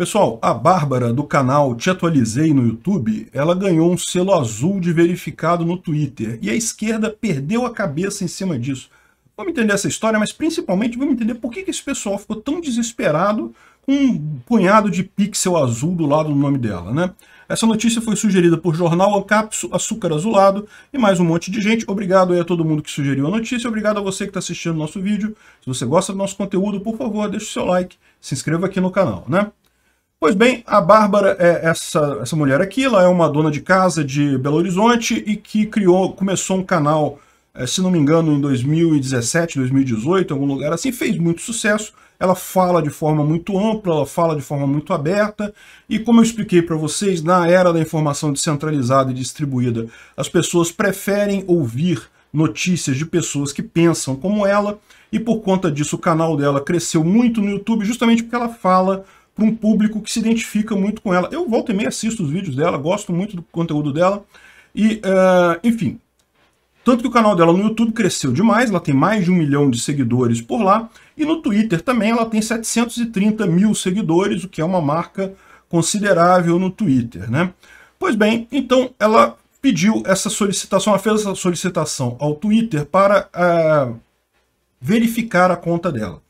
Pessoal, a Bárbara do canal Te Atualizei no YouTube, ela ganhou um selo azul de verificado no Twitter e a esquerda perdeu a cabeça em cima disso. Vamos entender essa história, mas principalmente vamos entender por que, esse pessoal ficou tão desesperado com um punhado de pixel azul do lado do nome dela, né? Essa notícia foi sugerida por Jornal Ancapso, Açúcar Azulado e mais um monte de gente. Obrigado aí a todo mundo que sugeriu a notícia. Obrigado a você que está assistindo nosso vídeo. Se você gosta do nosso conteúdo, por favor, deixe o seu like, se inscreva aqui no canal, né? Pois bem, a Bárbara é essa, essa mulher aqui, ela é uma dona de casa de Belo Horizonte e que criou, começou um canal, eh, se não me engano, em 2017, 2018, em algum lugar assim, fez muito sucesso. Ela fala de forma muito ampla, ela fala de forma muito aberta, e como eu expliquei para vocês, na era da informação descentralizada e distribuída, as pessoas preferem ouvir notícias de pessoas que pensam como ela, e por conta disso o canal dela cresceu muito no YouTube, justamente porque ela fala para um público que se identifica muito com ela. Eu volto e meia assisto os vídeos dela, gosto muito do conteúdo dela. E, uh, enfim, tanto que o canal dela no YouTube cresceu demais, ela tem mais de um milhão de seguidores por lá. E no Twitter também ela tem 730 mil seguidores, o que é uma marca considerável no Twitter, né? Pois bem, então ela pediu essa solicitação, ela fez essa solicitação ao Twitter para uh, verificar a conta dela.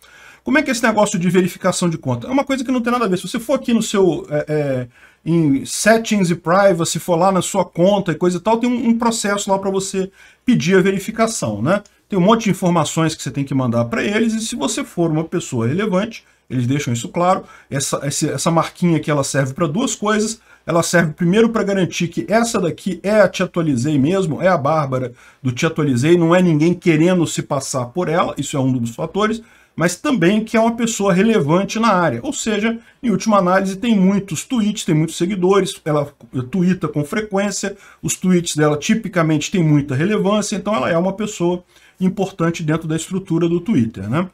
Como é que é esse negócio de verificação de conta? É uma coisa que não tem nada a ver. Se você for aqui no seu... É, é, em settings e privacy, for lá na sua conta e coisa e tal, tem um, um processo lá para você pedir a verificação, né? Tem um monte de informações que você tem que mandar para eles e se você for uma pessoa relevante, eles deixam isso claro. Essa, essa marquinha aqui ela serve para duas coisas. Ela serve primeiro para garantir que essa daqui é a Te Atualizei mesmo, é a Bárbara do Te Atualizei, não é ninguém querendo se passar por ela, isso é um dos fatores mas também que é uma pessoa relevante na área. Ou seja, em última análise, tem muitos tweets, tem muitos seguidores, ela twitta com frequência, os tweets dela tipicamente têm muita relevância, então ela é uma pessoa importante dentro da estrutura do Twitter, né?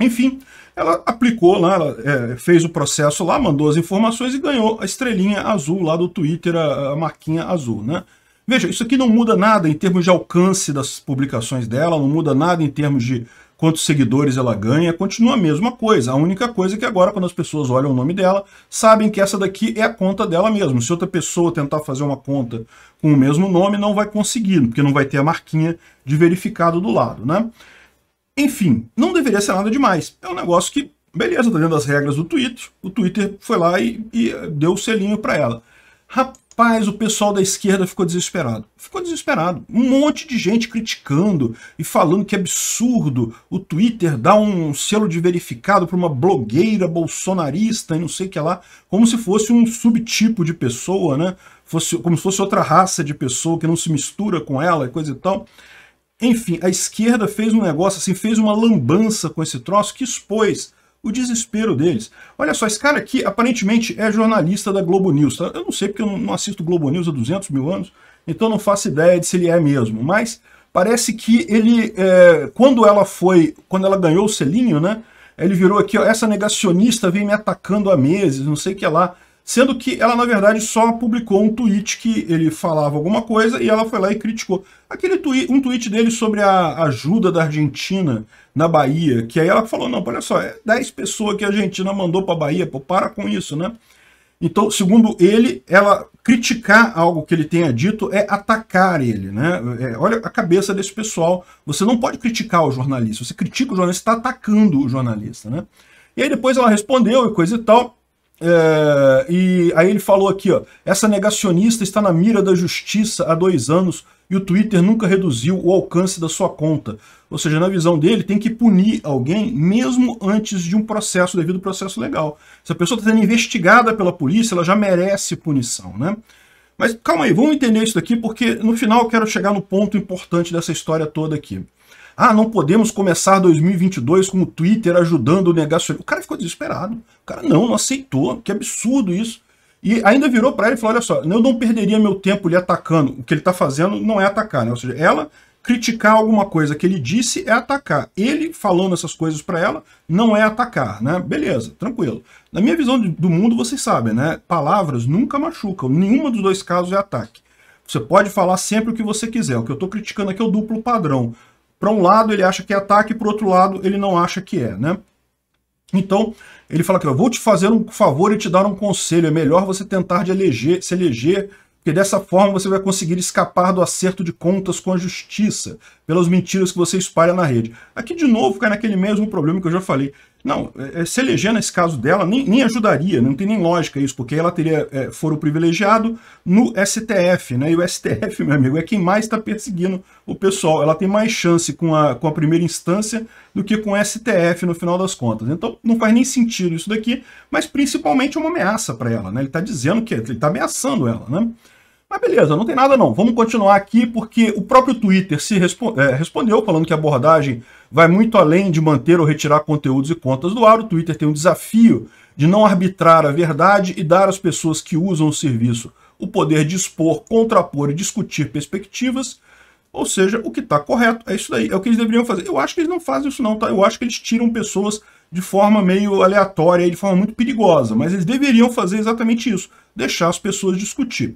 Enfim, ela aplicou lá, ela, é, fez o processo lá, mandou as informações e ganhou a estrelinha azul lá do Twitter, a, a marquinha azul, né? Veja, isso aqui não muda nada em termos de alcance das publicações dela, não muda nada em termos de quantos seguidores ela ganha, continua a mesma coisa. A única coisa é que agora, quando as pessoas olham o nome dela, sabem que essa daqui é a conta dela mesmo. Se outra pessoa tentar fazer uma conta com o mesmo nome, não vai conseguir, porque não vai ter a marquinha de verificado do lado, né? Enfim, não deveria ser nada demais. É um negócio que, beleza, tá dentro das regras do Twitter. O Twitter foi lá e, e deu o selinho para ela. Rapaz, Paz, o pessoal da esquerda ficou desesperado. Ficou desesperado. Um monte de gente criticando e falando que é absurdo o Twitter dar um selo de verificado para uma blogueira bolsonarista e não sei o que lá, como se fosse um subtipo de pessoa, né? Fosse, como se fosse outra raça de pessoa que não se mistura com ela e coisa e tal. Enfim, a esquerda fez um negócio assim, fez uma lambança com esse troço que expôs o desespero deles. Olha só, esse cara aqui aparentemente é jornalista da Globo News. Tá? Eu não sei porque eu não assisto Globo News há 200 mil anos, então não faço ideia de se ele é mesmo. Mas parece que ele, é, quando ela foi, quando ela ganhou o selinho, né? Ele virou aqui, ó, essa negacionista vem me atacando há meses, não sei o que lá sendo que ela, na verdade, só publicou um tweet que ele falava alguma coisa e ela foi lá e criticou. Aquele tweet, um tweet dele sobre a ajuda da Argentina na Bahia, que aí ela falou, não, olha só, é 10 pessoas que a Argentina mandou para a Bahia, pô, para com isso, né? Então, segundo ele, ela criticar algo que ele tenha dito é atacar ele, né? É, olha a cabeça desse pessoal. Você não pode criticar o jornalista. Você critica o jornalista, está atacando o jornalista, né? E aí depois ela respondeu e coisa e tal. É, e aí ele falou aqui, ó, essa negacionista está na mira da justiça há dois anos e o Twitter nunca reduziu o alcance da sua conta. Ou seja, na visão dele, tem que punir alguém mesmo antes de um processo, devido ao processo legal. Se a pessoa está sendo investigada pela polícia, ela já merece punição, né? Mas calma aí, vamos entender isso daqui, porque no final eu quero chegar no ponto importante dessa história toda aqui. Ah, não podemos começar 2022 com o Twitter ajudando o negacionismo. O cara ficou desesperado. O cara não, não aceitou. Que absurdo isso. E ainda virou para ele e falou, olha só, eu não perderia meu tempo lhe atacando. O que ele está fazendo não é atacar, né? Ou seja, ela criticar alguma coisa que ele disse é atacar. Ele falando essas coisas para ela não é atacar, né? Beleza, tranquilo. Na minha visão do mundo, vocês sabem, né? Palavras nunca machucam. Nenhuma dos dois casos é ataque. Você pode falar sempre o que você quiser. O que eu estou criticando aqui é o duplo padrão. Para um lado ele acha que é ataque, para o outro lado ele não acha que é, né? Então, ele fala que eu vou te fazer um favor e te dar um conselho. É melhor você tentar de eleger, se eleger, porque dessa forma você vai conseguir escapar do acerto de contas com a justiça, pelas mentiras que você espalha na rede. Aqui, de novo, cai naquele mesmo problema que eu já falei. Não, é, é, se eleger nesse caso dela nem, nem, ajudaria, não tem nem lógica isso, porque ela teria é, foro privilegiado no STF, né? E o STF, meu amigo, é quem mais está perseguindo o pessoal. Ela tem mais chance com a, com a primeira instância do que com o STF no final das contas. Então não faz nem sentido isso daqui, mas principalmente é uma ameaça para ela, né? Ele está dizendo que ele está ameaçando ela, né? Mas beleza, não tem nada não. Vamos continuar aqui porque o próprio Twitter se respo é, respondeu falando que a abordagem vai muito além de manter ou retirar conteúdos e contas do ar. O Twitter tem um desafio de não arbitrar a verdade e dar às pessoas que usam o serviço o poder de expor, contrapor e discutir perspectivas. Ou seja, o que está correto é isso daí, é o que eles deveriam fazer. Eu acho que eles não fazem isso não, tá? Eu acho que eles tiram pessoas de forma meio aleatória, e de forma muito perigosa, mas eles deveriam fazer exatamente isso, deixar as pessoas discutir.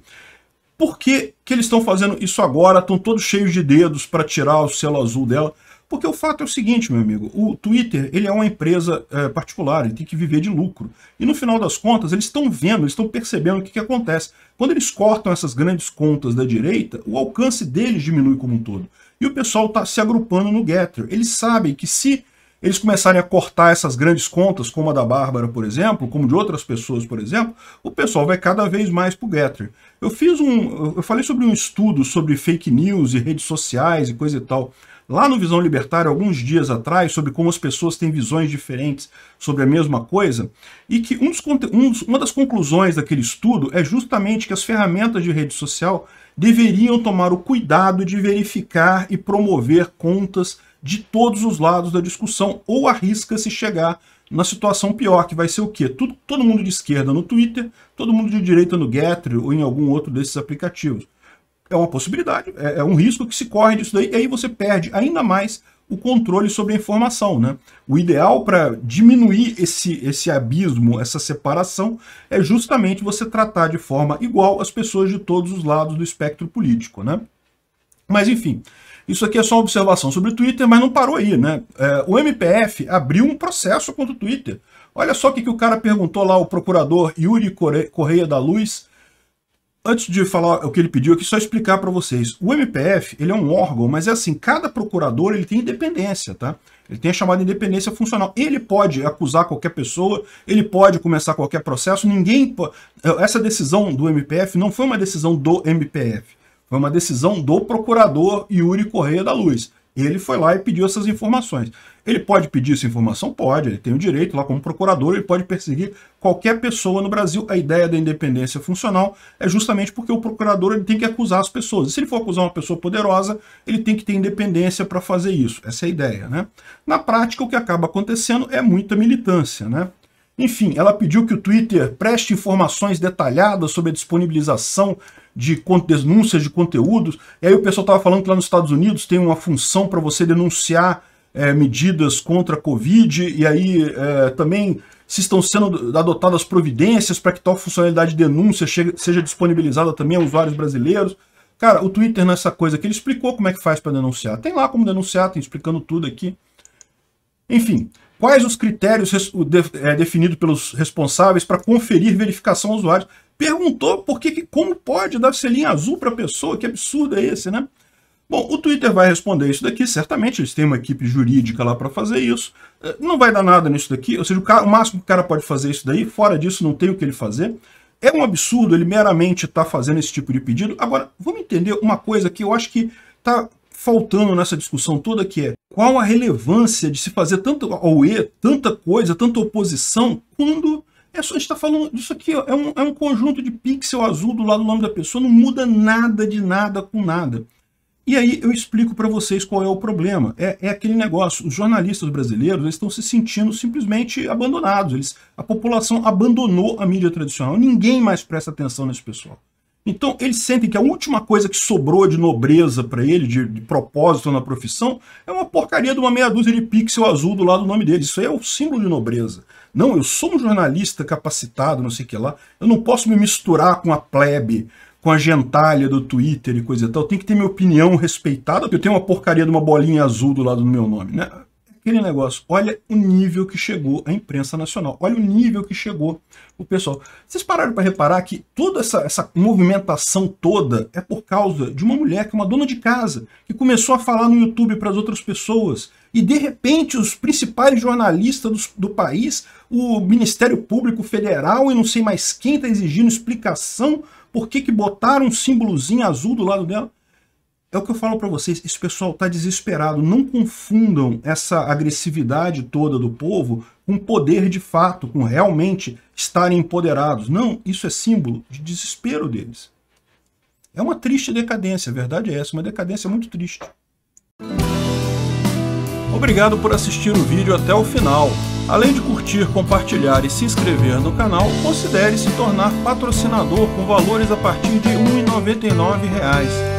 Por que, que eles estão fazendo isso agora? Estão todos cheios de dedos para tirar o selo azul dela. Porque o fato é o seguinte, meu amigo, o Twitter ele é uma empresa é, particular, ele tem que viver de lucro. E no final das contas, eles estão vendo, eles estão percebendo o que, que acontece. Quando eles cortam essas grandes contas da direita, o alcance deles diminui como um todo. E o pessoal está se agrupando no Getter. Eles sabem que se eles começarem a cortar essas grandes contas, como a da Bárbara, por exemplo, como de outras pessoas, por exemplo, o pessoal vai cada vez mais para o Getter. Eu fiz um. Eu falei sobre um estudo sobre fake news e redes sociais e coisa e tal. Lá no Visão Libertária, alguns dias atrás, sobre como as pessoas têm visões diferentes sobre a mesma coisa, e que um dos, um, uma das conclusões daquele estudo é justamente que as ferramentas de rede social deveriam tomar o cuidado de verificar e promover contas de todos os lados da discussão ou arrisca-se chegar na situação pior, que vai ser o quê? Tudo, todo mundo de esquerda no Twitter, todo mundo de direita no Getry ou em algum outro desses aplicativos. É uma possibilidade, é, é um risco que se corre disso daí, e aí você perde ainda mais o controle sobre a informação. Né? O ideal para diminuir esse, esse abismo, essa separação, é justamente você tratar de forma igual as pessoas de todos os lados do espectro político. Né? Mas enfim, isso aqui é só uma observação sobre o Twitter, mas não parou aí, né? É, o MPF abriu um processo contra o Twitter. Olha só o que, que o cara perguntou lá, o procurador Yuri Correia da Luz. Antes de falar o que ele pediu aqui, só explicar para vocês. O MPF, ele é um órgão, mas é assim, cada procurador ele tem independência, tá? Ele tem a chamada independência funcional. Ele pode acusar qualquer pessoa, ele pode começar qualquer processo, ninguém... Essa decisão do MPF não foi uma decisão do MPF foi uma decisão do procurador Yuri Correia da Luz. Ele foi lá e pediu essas informações. Ele pode pedir essa informação? Pode, ele tem o direito, lá como procurador, ele pode perseguir qualquer pessoa no Brasil. A ideia da independência funcional é justamente porque o procurador ele tem que acusar as pessoas. E se ele for acusar uma pessoa poderosa, ele tem que ter independência para fazer isso. Essa é a ideia. Né? Na prática, o que acaba acontecendo é muita militância. Né? Enfim, ela pediu que o Twitter preste informações detalhadas sobre a disponibilização de denúncias de conteúdos. E aí o pessoal estava falando que lá nos Estados Unidos tem uma função para você denunciar é, medidas contra a Covid, e aí é, também se estão sendo adotadas providências para que tal funcionalidade de denúncia chegue, seja disponibilizada também a usuários brasileiros. Cara, o Twitter nessa coisa que ele explicou como é que faz para denunciar. Tem lá como denunciar, tem explicando tudo aqui. Enfim, quais os critérios é, definidos pelos responsáveis para conferir verificação ao usuário? Perguntou por que, como pode dar selinha azul para a pessoa, que absurdo é esse, né? Bom, o Twitter vai responder isso daqui, certamente, eles têm uma equipe jurídica lá para fazer isso. Eh, não vai dar nada nisso daqui, ou seja, o, cara, o, máximo que o cara pode fazer isso daí, fora disso não tem o que ele fazer. É um absurdo ele meramente estar tá fazendo esse tipo de pedido. Agora, vamos entender uma coisa que eu acho que está faltando nessa discussão toda que é qual a relevância de se fazer tanto ao E, tanta coisa, tanta oposição, quando é só, a gente está falando disso aqui, ó, é, um, é um conjunto de pixel azul do lado do nome da pessoa, não muda nada de nada com nada. E aí eu explico para vocês qual é o problema. É, é aquele negócio, os jornalistas brasileiros eles estão se sentindo simplesmente abandonados. Eles, a população abandonou a mídia tradicional, ninguém mais presta atenção nesse pessoal. Então, ele sente que a última coisa que sobrou de nobreza para ele, de, de, propósito na profissão, é uma porcaria de uma meia dúzia de pixel azul do lado do nome dele. Isso é o símbolo de nobreza. Não, eu sou um jornalista capacitado, não sei o que lá. Eu não posso me misturar com a plebe, com a gentalha do Twitter e coisa e tal. Eu tenho que ter minha opinião respeitada, porque eu tenho uma porcaria de uma bolinha azul do lado do meu nome, né? aquele negócio. Olha o nível que chegou a imprensa nacional. Olha o nível que chegou o pessoal. Vocês pararam para reparar que toda essa, essa movimentação toda é por causa de uma mulher que é uma dona de casa, que começou a falar no YouTube para as outras pessoas. E de repente os principais jornalistas do, do país, o Ministério Público Federal e não sei mais quem está exigindo explicação por que, que botaram um símbolozinho azul do lado dela. É o que eu falo para vocês, esse pessoal tá desesperado. Não confundam essa agressividade toda do povo com poder de fato, com realmente estarem empoderados. Não, isso é símbolo de desespero deles. É uma triste decadência, a verdade é essa, uma decadência muito triste. Obrigado por assistir o vídeo até o final. Além de curtir, compartilhar e se inscrever no canal, considere se tornar patrocinador com valores a partir de R$ 1,99